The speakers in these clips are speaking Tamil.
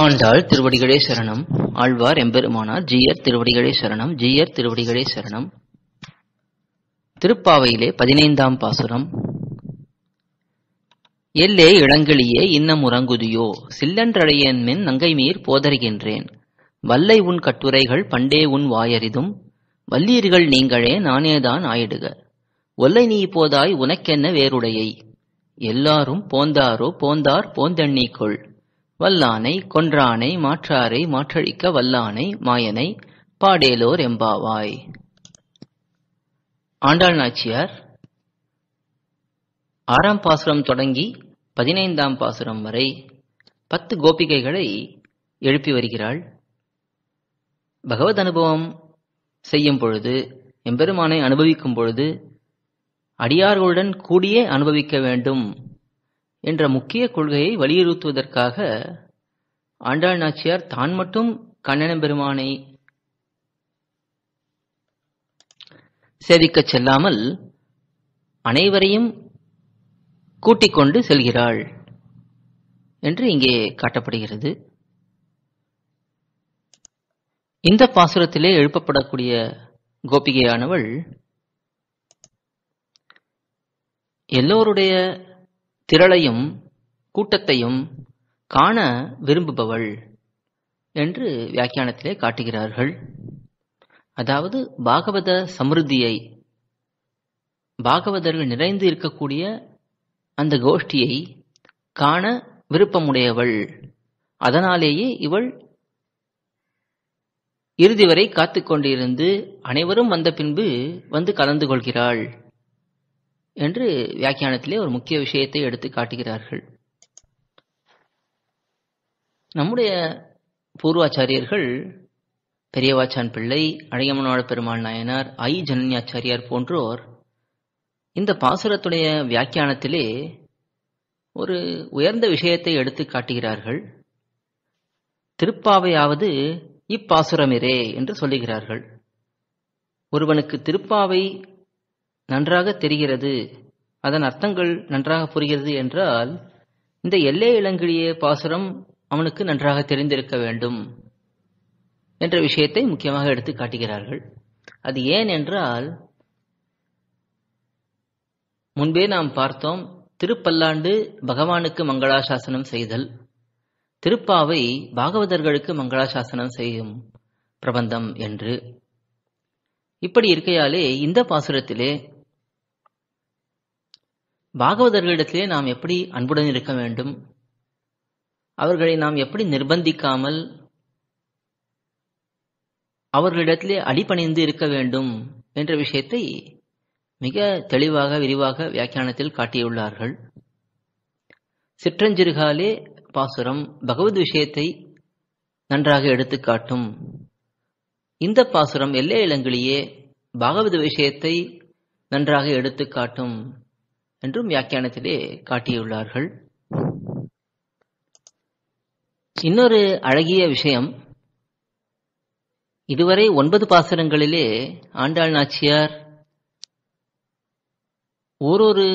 ஆண்டாள் திருவடிகளே சரணம் ஆழ்வார் எம்பெருமானார் ஜீயர் திருவடிகளே சரணம் ஜீயர் திருவடிகளே சரணம் திருப்பாவையிலே பதினைந்தாம் பாசுரம் எல்லே இளங்கிளியே இன்னம் உறங்குதியோ சில்லன்றழையன் மின் நங்கைமீர் போதருகின்றேன் வல்லை உன் கட்டுரைகள் பண்டே உன் வாயறிதும் வல்லீர்கள் நீங்களே நானேதான் ஆயிடுக ஒல்லை நீ போதாய் உனக்கென்ன வேறுடையை எல்லாரும் போந்தாரோ போந்தார் போந்தண்ணீக்கொள் வல்லானை கொன்றானை மாற்றாரை மாற்றழிக்க வல்லானை மாயனை பாடேலோர் எம்பாவாய் ஆண்டாள் நாச்சியார் ஆறாம் பாசுரம் தொடங்கி பதினைந்தாம் பாசுரம் வரை பத்து கோபிகைகளை எழுப்பி வருகிறாள் பகவத் அனுபவம் செய்யும் பொழுது எம்பெருமானை அனுபவிக்கும் பொழுது அடியார்களுடன் கூடியே அனுபவிக்க வேண்டும் என்ற முக்கிய கொள்கையை வலியுறுத்துவதற்காக ஆண்டாள் நாச்சியார் தான் மட்டும் கண்ணன பெருமானை சேதிக்கச் செல்லாமல் அனைவரையும் கூட்டிக் கொண்டு செல்கிறாள் என்று இங்கே காட்டப்படுகிறது இந்த பாசுரத்திலே எழுப்பப்படக்கூடிய கோபிகையானவள் எல்லோருடைய திரளையும் கூட்டத்தையும் காண விரும்புபவள் என்று வியாக்கியானத்திலே காட்டுகிறார்கள் அதாவது பாகவத சமிருத்தியை பாகவதர்கள் நிறைந்து இருக்கக்கூடிய அந்த கோஷ்டியை காண விருப்பமுடையவள் அதனாலேயே இவள் இறுதி வரை காத்து கொண்டிருந்து அனைவரும் வந்த பின்பு வந்து கலந்து கொள்கிறாள் என்று வியாக்கியானத்திலே ஒரு முக்கிய விஷயத்தை எடுத்து காட்டுகிறார்கள் நம்முடைய பூர்வாச்சாரியர்கள் பெரியவாச்சான் பிள்ளை அழகமனோட பெருமாள் நாயனார் ஐ ஜனன்யாச்சாரியார் போன்றோர் இந்த பாசுரத்துடைய வியாக்கியானத்திலே ஒரு உயர்ந்த விஷயத்தை எடுத்து காட்டுகிறார்கள் திருப்பாவையாவது இப்பாசுரமிரே என்று சொல்லுகிறார்கள் ஒருவனுக்கு திருப்பாவை நன்றாக தெரிகிறது அதன் அர்த்தங்கள் நன்றாக புரிகிறது என்றால் இந்த எல்லை இளங்கிழிய பாசுரம் அவனுக்கு நன்றாக தெரிந்திருக்க வேண்டும் என்ற விஷயத்தை முக்கியமாக எடுத்து காட்டுகிறார்கள் அது ஏன் என்றால் முன்பே நாம் பார்த்தோம் திருப்பல்லாண்டு பகவானுக்கு மங்களாசாசனம் செய்தல் திருப்பாவை பாகவதர்களுக்கு மங்களாசாசனம் செய்யும் பிரபந்தம் என்று இப்படி இருக்கையாலே இந்த பாசுரத்திலே பாகவதர்களிடத்திலே நாம் எப்படி அன்புடன் இருக்க வேண்டும் அவர்களை நாம் எப்படி நிர்பந்திக்காமல் அவர்களிடத்திலே அடிபணிந்து இருக்க வேண்டும் என்ற விஷயத்தை மிக தெளிவாக விரிவாக வியாக்கியானத்தில் காட்டியுள்ளார்கள் சிற்றஞ்சிறுகாலே பாசுரம் பகவத் விஷயத்தை நன்றாக எடுத்துக்காட்டும் இந்த பாசுரம் எல்லை இளங்கிலேயே பாகவத விஷயத்தை நன்றாக எடுத்துக்காட்டும் என்றும் வியாக்கியானத்திலே காட்டியுள்ளார்கள் இன்னொரு அழகிய விஷயம் இதுவரை ஒன்பது பாசுரங்களிலே ஆண்டாள் நாச்சியார் ஓரொரு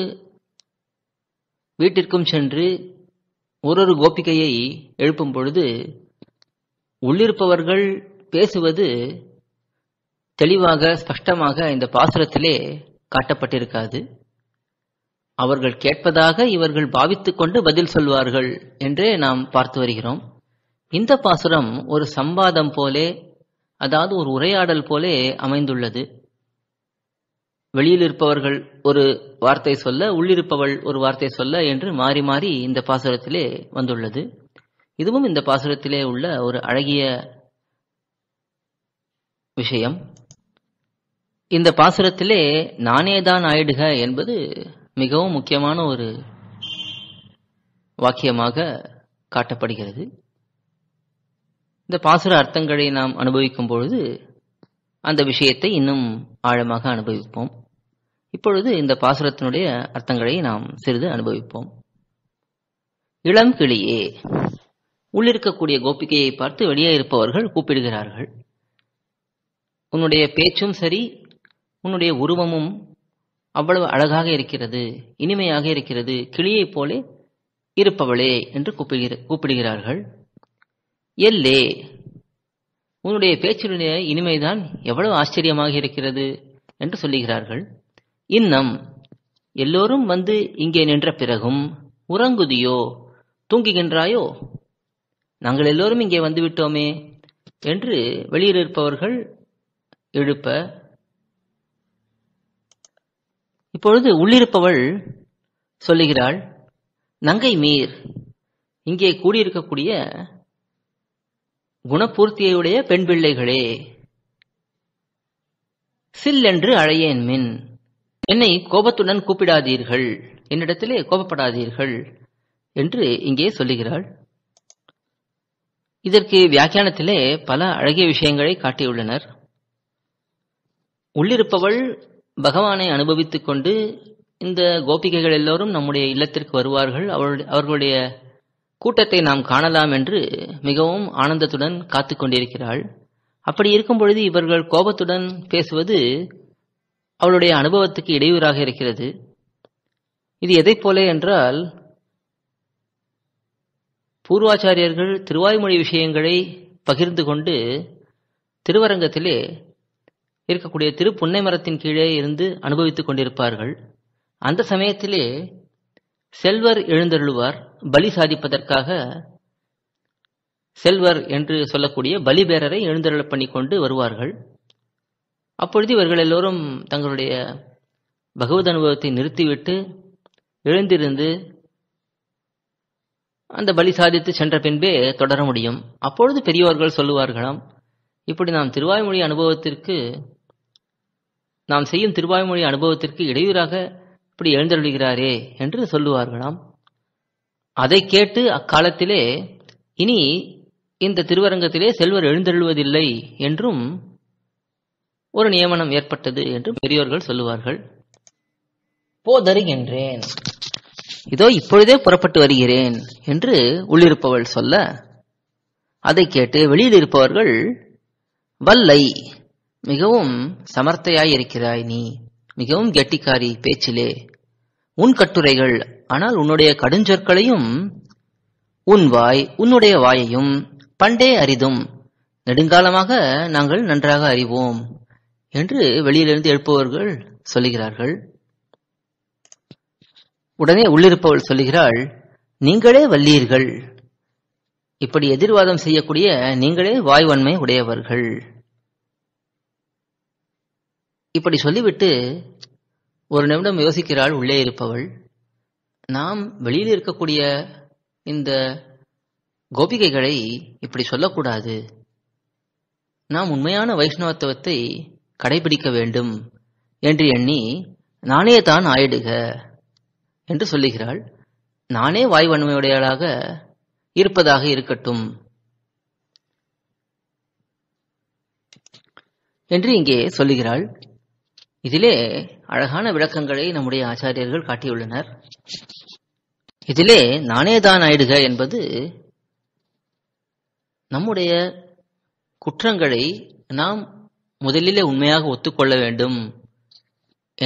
வீட்டிற்கும் சென்று ஓரொரு கோபிகையை எழுப்பும் பொழுது உள்ளிருப்பவர்கள் பேசுவது தெளிவாக ஸ்பஷ்டமாக இந்த பாசுரத்திலே காட்டப்பட்டிருக்காது அவர்கள் கேட்பதாக இவர்கள் பாவித்துக்கொண்டு பதில் சொல்வார்கள் என்றே நாம் பார்த்து வருகிறோம் இந்த பாசுரம் ஒரு சம்பாதம் போலே அதாவது ஒரு உரையாடல் போலே அமைந்துள்ளது வெளியில் இருப்பவர்கள் ஒரு வார்த்தை சொல்ல உள்ளிருப்பவள் ஒரு வார்த்தை சொல்ல என்று மாறி மாறி இந்த பாசுரத்திலே வந்துள்ளது இதுவும் இந்த பாசுரத்திலே உள்ள ஒரு அழகிய விஷயம் இந்த பாசுரத்திலே நானேதான் ஆயிடுக என்பது மிகவும் முக்கியமான ஒரு வாக்கியமாக காட்டப்படுகிறது இந்த பாசுர அர்த்தங்களை நாம் அனுபவிக்கும் பொழுது அந்த விஷயத்தை இன்னும் ஆழமாக அனுபவிப்போம் இப்பொழுது இந்த பாசுரத்தினுடைய அர்த்தங்களை நாம் சிறிது அனுபவிப்போம் இளம் கிளியே உள்ளிருக்கக்கூடிய கோபிகையை பார்த்து வெளியே இருப்பவர்கள் கூப்பிடுகிறார்கள் உன்னுடைய பேச்சும் சரி உன்னுடைய உருவமும் அவ்வளவு அழகாக இருக்கிறது இனிமையாக இருக்கிறது கிளியைப் போலே இருப்பவளே என்று கூப்பிடுகிற கூப்பிடுகிறார்கள் எல்லே உன்னுடைய பேச்சினுடைய இனிமைதான் எவ்வளவு ஆச்சரியமாக இருக்கிறது என்று சொல்லுகிறார்கள் இன்னும் எல்லோரும் வந்து இங்கே நின்ற பிறகும் உறங்குதியோ தூங்குகின்றாயோ நாங்கள் எல்லோரும் இங்கே வந்துவிட்டோமே என்று வெளியில் இருப்பவர்கள் எழுப்ப இப்பொழுது உள்ளிருப்பவள் சொல்லுகிறாள் நங்கை மீர் இங்கே கூடியிருக்கக்கூடிய குணப்பூர்த்தியுடைய பெண் பிள்ளைகளே சில் என்று அழையேன் மின் என்னை கோபத்துடன் கூப்பிடாதீர்கள் என்னிடத்திலே கோபப்படாதீர்கள் என்று இங்கே சொல்லுகிறாள் இதற்கு வியாக்கியானத்திலே பல அழகிய விஷயங்களை காட்டியுள்ளனர் உள்ளிருப்பவள் பகவானை அனுபவித்துக் கொண்டு இந்த கோபிகைகள் எல்லோரும் நம்முடைய இல்லத்திற்கு வருவார்கள் அவருடைய அவர்களுடைய கூட்டத்தை நாம் காணலாம் என்று மிகவும் ஆனந்தத்துடன் காத்து கொண்டிருக்கிறாள் அப்படி இருக்கும் பொழுது இவர்கள் கோபத்துடன் பேசுவது அவளுடைய அனுபவத்துக்கு இடையூறாக இருக்கிறது இது எதை போல என்றால் பூர்வாச்சாரியர்கள் திருவாய்மொழி விஷயங்களை பகிர்ந்து கொண்டு திருவரங்கத்திலே இருக்கக்கூடிய திரு புன்னை மரத்தின் கீழே இருந்து அனுபவித்துக் கொண்டிருப்பார்கள் அந்த சமயத்திலே செல்வர் எழுந்தருள்வார் பலி சாதிப்பதற்காக செல்வர் என்று சொல்லக்கூடிய பலிபேரரை எழுந்தருள பண்ணி கொண்டு வருவார்கள் அப்பொழுது இவர்கள் எல்லோரும் தங்களுடைய பகவத் அனுபவத்தை நிறுத்திவிட்டு எழுந்திருந்து அந்த பலி சாதித்து சென்ற பின்பே தொடர முடியும் அப்பொழுது பெரியவர்கள் சொல்லுவார்களாம் இப்படி நாம் திருவாய்மொழி அனுபவத்திற்கு நாம் செய்யும் திருவாய்மொழி அனுபவத்திற்கு இடையூறாக இப்படி எழுந்தருளுகிறாரே என்று சொல்லுவார்களாம் அதை கேட்டு அக்காலத்திலே இனி இந்த திருவரங்கத்திலே செல்வர் எழுந்தருள்வதில்லை என்றும் ஒரு நியமனம் ஏற்பட்டது என்று பெரியோர்கள் சொல்லுவார்கள் போதருகின்றேன் இதோ இப்பொழுதே புறப்பட்டு வருகிறேன் என்று உள்ளிருப்பவள் சொல்ல அதை கேட்டு வெளியில் இருப்பவர்கள் வல்லை மிகவும் சமர்த்தையாய் இருக்கிறாய் நீ மிகவும் கெட்டிக்காரி பேச்சிலே உன் கட்டுரைகள் ஆனால் உன்னுடைய கடுஞ்சொற்களையும் உன் வாய் உன்னுடைய வாயையும் பண்டே அரிதும் நெடுங்காலமாக நாங்கள் நன்றாக அறிவோம் என்று வெளியிலிருந்து எழுப்பவர்கள் சொல்லுகிறார்கள் உடனே உள்ளிருப்பவள் சொல்லுகிறாள் நீங்களே வல்லீர்கள் இப்படி எதிர்வாதம் செய்யக்கூடிய நீங்களே வாய்வன்மை உடையவர்கள் இப்படி சொல்லிவிட்டு ஒரு நிமிடம் யோசிக்கிறாள் உள்ளே இருப்பவள் நாம் வெளியில் இருக்கக்கூடிய இந்த கோபிகைகளை இப்படி சொல்லக்கூடாது நாம் உண்மையான வைஷ்ணவத்துவத்தை கடைபிடிக்க வேண்டும் என்று எண்ணி நானே தான் ஆயிடுக என்று சொல்லுகிறாள் நானே வாய் வன்மையுடையளாக இருப்பதாக இருக்கட்டும் என்று இங்கே சொல்லுகிறாள் இதிலே அழகான விளக்கங்களை நம்முடைய ஆச்சாரியர்கள் காட்டியுள்ளனர் இதிலே நானேதான் ஆயிடுக என்பது நம்முடைய குற்றங்களை நாம் முதலிலே உண்மையாக ஒத்துக்கொள்ள வேண்டும்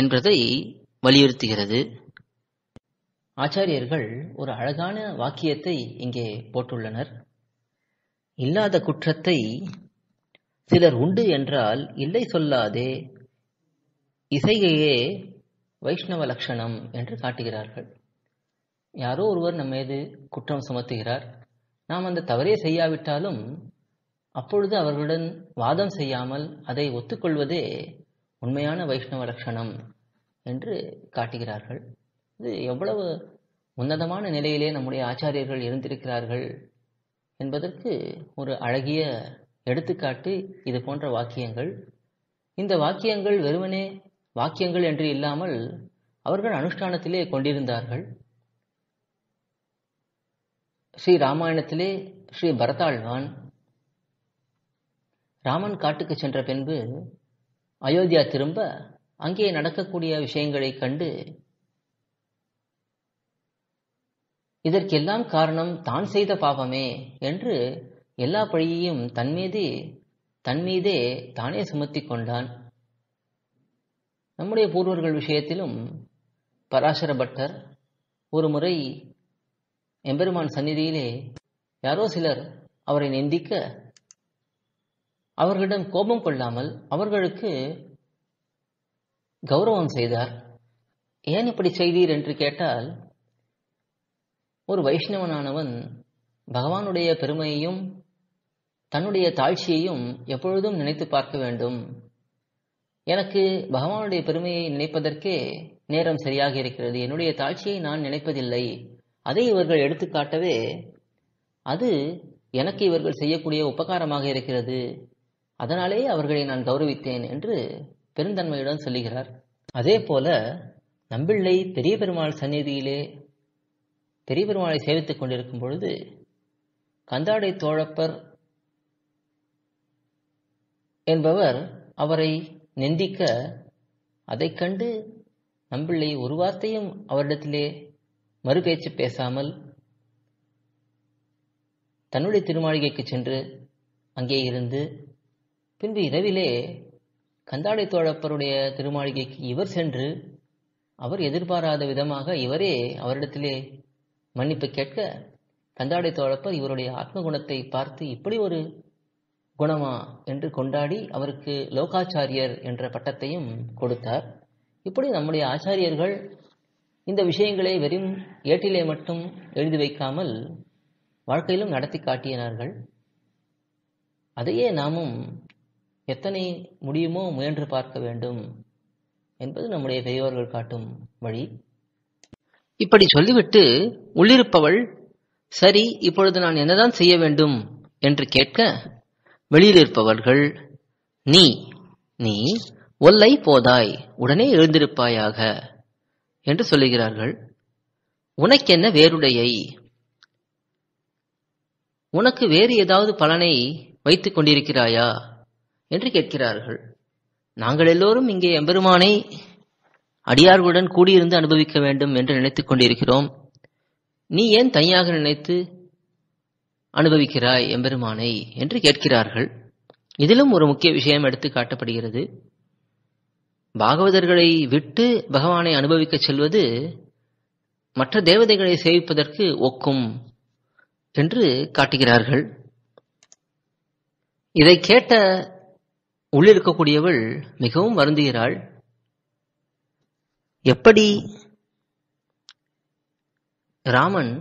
என்பதை வலியுறுத்துகிறது ஆச்சாரியர்கள் ஒரு அழகான வாக்கியத்தை இங்கே போட்டுள்ளனர் இல்லாத குற்றத்தை சிலர் உண்டு என்றால் இல்லை சொல்லாதே இசையையே வைஷ்ணவ லட்சணம் என்று காட்டுகிறார்கள் யாரோ ஒருவர் நம்ம மீது குற்றம் சுமத்துகிறார் நாம் அந்த தவறே செய்யாவிட்டாலும் அப்பொழுது அவர்களுடன் வாதம் செய்யாமல் அதை ஒத்துக்கொள்வதே உண்மையான வைஷ்ணவ லட்சணம் என்று காட்டுகிறார்கள் இது எவ்வளவு உன்னதமான நிலையிலே நம்முடைய ஆச்சாரியர்கள் இருந்திருக்கிறார்கள் என்பதற்கு ஒரு அழகிய எடுத்துக்காட்டு இது போன்ற வாக்கியங்கள் இந்த வாக்கியங்கள் வெறுமனே வாக்கியங்கள் என்று இல்லாமல் அவர்கள் அனுஷ்டானத்திலே கொண்டிருந்தார்கள் ஸ்ரீ ராமாயணத்திலே ஸ்ரீ பரதாழ்வான் ராமன் காட்டுக்கு சென்ற பின்பு அயோத்தியா திரும்ப அங்கே நடக்கக்கூடிய விஷயங்களை கண்டு இதற்கெல்லாம் காரணம் தான் செய்த பாவமே என்று எல்லா பழியையும் தன்மீதே தன்மீதே தானே சுமத்தி கொண்டான் நம்முடைய பூர்வர்கள் விஷயத்திலும் பராசர பட்டர் ஒரு முறை எம்பெருமான் சந்நிதியிலே யாரோ சிலர் அவரை நிந்திக்க அவர்களிடம் கோபம் கொள்ளாமல் அவர்களுக்கு கௌரவம் செய்தார் ஏன் இப்படி செய்தீர் என்று கேட்டால் ஒரு வைஷ்ணவனானவன் பகவானுடைய பெருமையையும் தன்னுடைய தாழ்ச்சியையும் எப்பொழுதும் நினைத்து பார்க்க வேண்டும் எனக்கு பகவானுடைய பெருமையை நினைப்பதற்கே நேரம் சரியாக இருக்கிறது என்னுடைய தாழ்ச்சியை நான் நினைப்பதில்லை அதை இவர்கள் எடுத்துக்காட்டவே அது எனக்கு இவர்கள் செய்யக்கூடிய உபகாரமாக இருக்கிறது அதனாலே அவர்களை நான் கௌரவித்தேன் என்று பெருந்தன்மையுடன் சொல்லுகிறார் அதே போல நம்பிள்ளை பெரிய பெருமாள் சந்நிதியிலே பெரிய பெருமாளை சேவித்துக் கொண்டிருக்கும் பொழுது கந்தாடை தோழப்பர் என்பவர் அவரை நிந்திக்க அதைக் கண்டு நம்பிள்ளை ஒரு வார்த்தையும் அவரிடத்திலே மறுபேச்சு பேசாமல் தன்னுடைய திருமாளிகைக்கு சென்று அங்கே இருந்து பின்பு இரவிலே கந்தாடை தோழப்பருடைய திருமாளிகைக்கு இவர் சென்று அவர் எதிர்பாராத விதமாக இவரே அவரிடத்திலே மன்னிப்பு கேட்க கந்தாடை தோழப்பர் இவருடைய ஆத்மகுணத்தை பார்த்து இப்படி ஒரு குணமா என்று கொண்டாடி அவருக்கு லோகாச்சாரியர் என்ற பட்டத்தையும் கொடுத்தார் இப்படி நம்முடைய ஆச்சாரியர்கள் இந்த விஷயங்களை வெறும் ஏட்டிலே மட்டும் எழுதி வைக்காமல் வாழ்க்கையிலும் நடத்தி காட்டினார்கள் அதையே நாமும் எத்தனை முடியுமோ முயன்று பார்க்க வேண்டும் என்பது நம்முடைய பெரியவர்கள் காட்டும் வழி இப்படி சொல்லிவிட்டு உள்ளிருப்பவள் சரி இப்பொழுது நான் என்னதான் செய்ய வேண்டும் என்று கேட்க வெளியில் இருப்பவர்கள் நீ நீ ஒல்லை போதாய் உடனே எழுந்திருப்பாயாக என்று சொல்லுகிறார்கள் உனக்கென்ன வேறுடையை உனக்கு வேறு ஏதாவது பலனை வைத்துக் கொண்டிருக்கிறாயா என்று கேட்கிறார்கள் நாங்கள் எல்லோரும் இங்கே எம்பெருமானை அடியார்களுடன் கூடியிருந்து அனுபவிக்க வேண்டும் என்று நினைத்துக் கொண்டிருக்கிறோம் நீ ஏன் தனியாக நினைத்து அனுபவிக்கிறாய் எம்பெருமானை என்று கேட்கிறார்கள் இதிலும் ஒரு முக்கிய விஷயம் எடுத்து காட்டப்படுகிறது பாகவதர்களை விட்டு பகவானை அனுபவிக்க செல்வது மற்ற தேவதைகளை சேவிப்பதற்கு ஒக்கும் என்று காட்டுகிறார்கள் இதை கேட்ட உள்ளிருக்கக்கூடியவள் மிகவும் வருந்துகிறாள் எப்படி ராமன்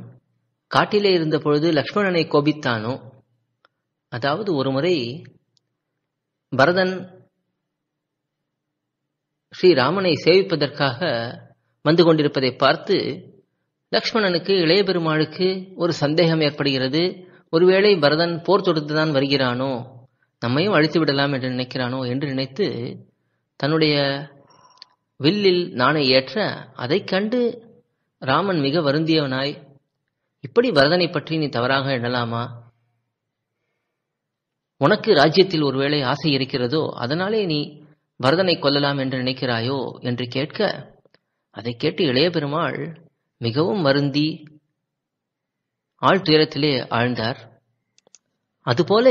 காட்டிலே இருந்த பொழுது லக்ஷ்மணனை கோபித்தானோ அதாவது ஒருமுறை பரதன் ஸ்ரீராமனை சேவிப்பதற்காக வந்து கொண்டிருப்பதை பார்த்து லக்ஷ்மணனுக்கு இளைய பெருமாளுக்கு ஒரு சந்தேகம் ஏற்படுகிறது ஒருவேளை பரதன் போர் தொடுத்துதான் வருகிறானோ நம்மையும் அழித்து விடலாம் என்று நினைக்கிறானோ என்று நினைத்து தன்னுடைய வில்லில் நானை ஏற்ற அதைக் கண்டு ராமன் மிக வருந்தியவனாய் இப்படி வரதனை பற்றி நீ தவறாக எண்ணலாமா உனக்கு ராஜ்யத்தில் ஒருவேளை ஆசை இருக்கிறதோ அதனாலே நீ வரதனை கொல்லலாம் என்று நினைக்கிறாயோ என்று கேட்க அதை கேட்டு இளைய பெருமாள் மிகவும் வருந்தி ஆள் துயரத்திலே ஆழ்ந்தார் அதுபோல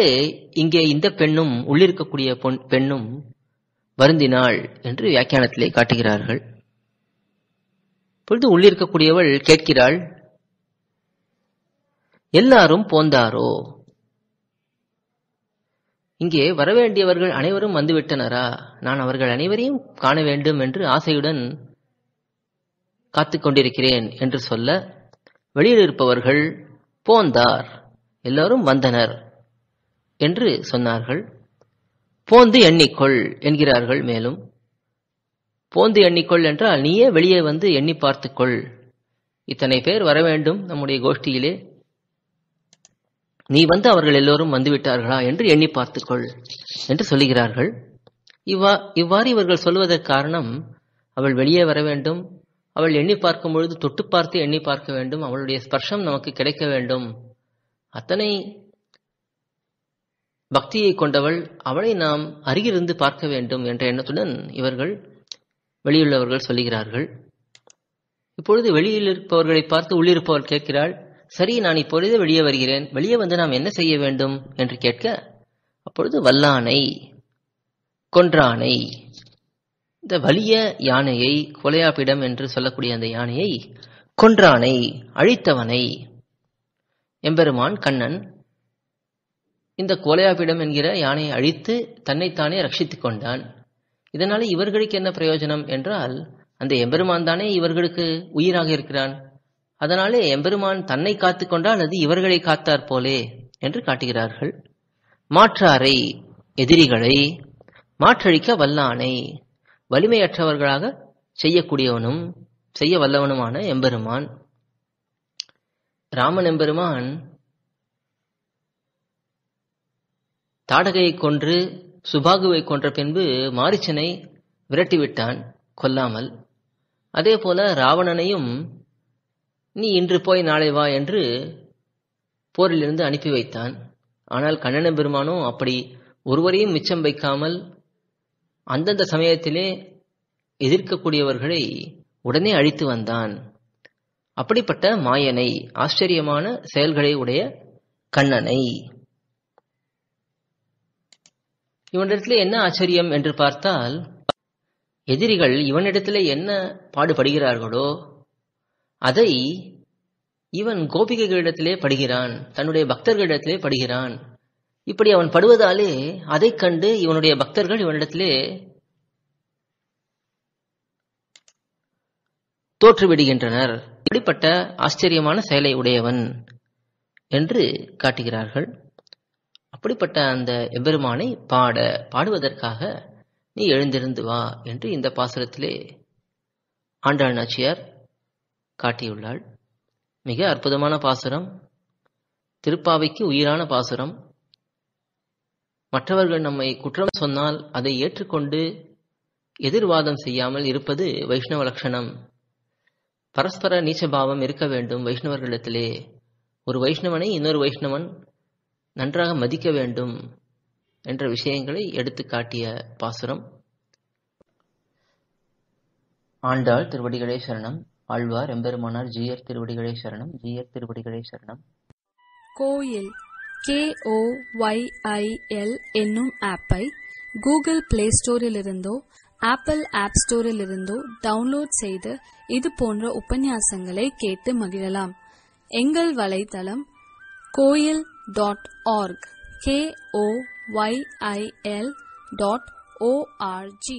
இங்கே இந்த பெண்ணும் உள்ளிருக்கக்கூடிய பொன் பெண்ணும் வருந்தினாள் என்று வியாக்கியானத்திலே காட்டுகிறார்கள் பொழுது உள்ளிருக்கக்கூடியவள் கேட்கிறாள் எல்லாரும் போந்தாரோ இங்கே வரவேண்டியவர்கள் அனைவரும் வந்துவிட்டனரா நான் அவர்கள் அனைவரையும் காண வேண்டும் என்று ஆசையுடன் காத்துக்கொண்டிருக்கிறேன் என்று சொல்ல வெளியில் இருப்பவர்கள் போந்தார் எல்லாரும் வந்தனர் என்று சொன்னார்கள் போந்து எண்ணிக்கொள் என்கிறார்கள் மேலும் போந்து எண்ணிக்கொள் என்றால் நீயே வெளியே வந்து எண்ணி பார்த்துக்கொள் இத்தனை பேர் வர வேண்டும் நம்முடைய கோஷ்டியிலே நீ வந்து அவர்கள் எல்லோரும் வந்துவிட்டார்களா என்று எண்ணி பார்த்துக்கொள் என்று சொல்லுகிறார்கள் இவ்வா இவ்வாறு இவர்கள் சொல்வதற்கு காரணம் அவள் வெளியே வர வேண்டும் அவள் எண்ணி பார்க்கும் பொழுது தொட்டு பார்த்து எண்ணி பார்க்க வேண்டும் அவளுடைய ஸ்பர்ஷம் நமக்கு கிடைக்க வேண்டும் அத்தனை பக்தியை கொண்டவள் அவளை நாம் அருகிருந்து பார்க்க வேண்டும் என்ற எண்ணத்துடன் இவர்கள் வெளியுள்ளவர்கள் சொல்லுகிறார்கள் இப்பொழுது வெளியில் இருப்பவர்களை பார்த்து உள்ளிருப்பவர் கேட்கிறாள் சரி நான் இப்பொழுது வெளியே வருகிறேன் வெளியே வந்து நாம் என்ன செய்ய வேண்டும் என்று கேட்க அப்பொழுது வல்லானை கொன்றானை இந்த வலிய யானையை கொலையாப்பிடம் என்று சொல்லக்கூடிய அந்த யானையை கொன்றானை அழித்தவனை எம்பெருமான் கண்ணன் இந்த கோலையாப்பிடம் என்கிற யானையை அழித்து தன்னைத்தானே ரட்சித்துக் கொண்டான் இதனால இவர்களுக்கு என்ன பிரயோஜனம் என்றால் அந்த எம்பெருமான் தானே இவர்களுக்கு உயிராக இருக்கிறான் அதனாலே எம்பெருமான் தன்னை காத்துக்கொண்டால் அது இவர்களை காத்தார் போலே என்று காட்டுகிறார்கள் மாற்றாரை எதிரிகளை மாற்றழிக்க வல்லானை வலிமையற்றவர்களாக செய்யக்கூடியவனும் செய்ய வல்லவனுமான எம்பெருமான் ராமன் எம்பெருமான் தாடகையை கொன்று சுபாகுவை கொன்ற பின்பு மாரிச்சனை விரட்டிவிட்டான் கொல்லாமல் அதே போல ராவணனையும் நீ இன்று போய் நாளை வா என்று போரிலிருந்து அனுப்பி வைத்தான் ஆனால் கண்ணன பெருமானோ அப்படி ஒருவரையும் மிச்சம் வைக்காமல் அந்தந்த சமயத்திலே எதிர்க்கக்கூடியவர்களை உடனே அழித்து வந்தான் அப்படிப்பட்ட மாயனை ஆச்சரியமான செயல்களை உடைய கண்ணனை இவனிடத்தில் என்ன ஆச்சரியம் என்று பார்த்தால் எதிரிகள் இவனிடத்தில் என்ன பாடுபடுகிறார்களோ அதை இவன் கோபிகைகளிடத்திலே படுகிறான் தன்னுடைய பக்தர்களிடத்திலே படுகிறான் இப்படி அவன் படுவதாலே அதை கண்டு இவனுடைய பக்தர்கள் இவனிடத்திலே தோற்றுவிடுகின்றனர் இப்படிப்பட்ட ஆச்சரியமான செயலை உடையவன் என்று காட்டுகிறார்கள் அப்படிப்பட்ட அந்த எபெருமானை பாட பாடுவதற்காக நீ எழுந்திருந்து வா என்று இந்த பாசுரத்திலே ஆண்டாள் நாச்சியார் காட்டியுள்ளாள் மிக அற்புதமான பாசுரம் திருப்பாவைக்கு உயிரான பாசுரம் மற்றவர்கள் நம்மை குற்றம் சொன்னால் அதை ஏற்றுக்கொண்டு எதிர்வாதம் செய்யாமல் இருப்பது வைஷ்ணவ லட்சணம் பரஸ்பர நீச்சபாவம் இருக்க வேண்டும் வைஷ்ணவர்களிடத்திலே ஒரு வைஷ்ணவனை இன்னொரு வைஷ்ணவன் நன்றாக மதிக்க வேண்டும் என்ற விஷயங்களை எடுத்து காட்டிய பாசுரம் ஆண்டாள் திருவடிகளே சரணம் ஆழ்வார் எம்பெருமானார் ஜியர் திருவடிகளை சரணம் ஜியர் திருவடிகளை சரணம் Koyil K O Y I L என்னும் ஆப்பை கூகுள் பிளே ஸ்டோரிலிருந்தோ ஆப்பிள் ஆப் ஸ்டோரிலிருந்தோ டவுன்லோட் செய்து இது போன்ற உபன்யாசங்களை கேட்டு மகிழலாம் எங்கள் வலைத்தளம் Koyil dot org K O Y I L dot O R G